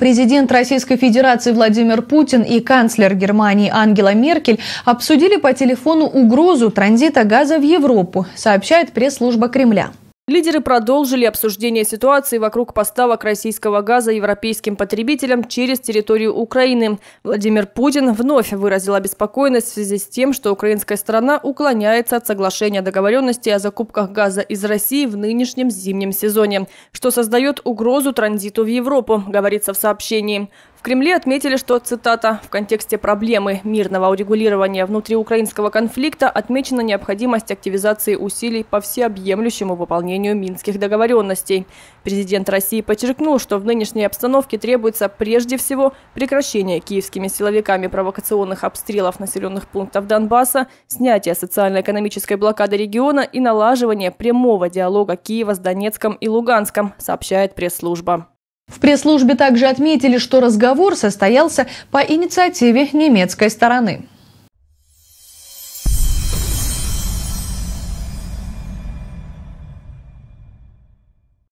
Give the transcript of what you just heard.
Президент Российской Федерации Владимир Путин и канцлер Германии Ангела Меркель обсудили по телефону угрозу транзита газа в Европу, сообщает пресс-служба Кремля. Лидеры продолжили обсуждение ситуации вокруг поставок российского газа европейским потребителям через территорию Украины. Владимир Путин вновь выразил обеспокоенность в связи с тем, что украинская сторона уклоняется от соглашения договоренности о закупках газа из России в нынешнем зимнем сезоне, что создает угрозу транзиту в Европу, говорится в сообщении. Кремле отметили, что, цитата, «в контексте проблемы мирного урегулирования внутриукраинского конфликта отмечена необходимость активизации усилий по всеобъемлющему выполнению минских договоренностей». Президент России подчеркнул, что в нынешней обстановке требуется прежде всего прекращение киевскими силовиками провокационных обстрелов населенных пунктов Донбасса, снятие социально-экономической блокады региона и налаживание прямого диалога Киева с Донецком и Луганском, сообщает пресс-служба. В пресс-службе также отметили, что разговор состоялся по инициативе немецкой стороны.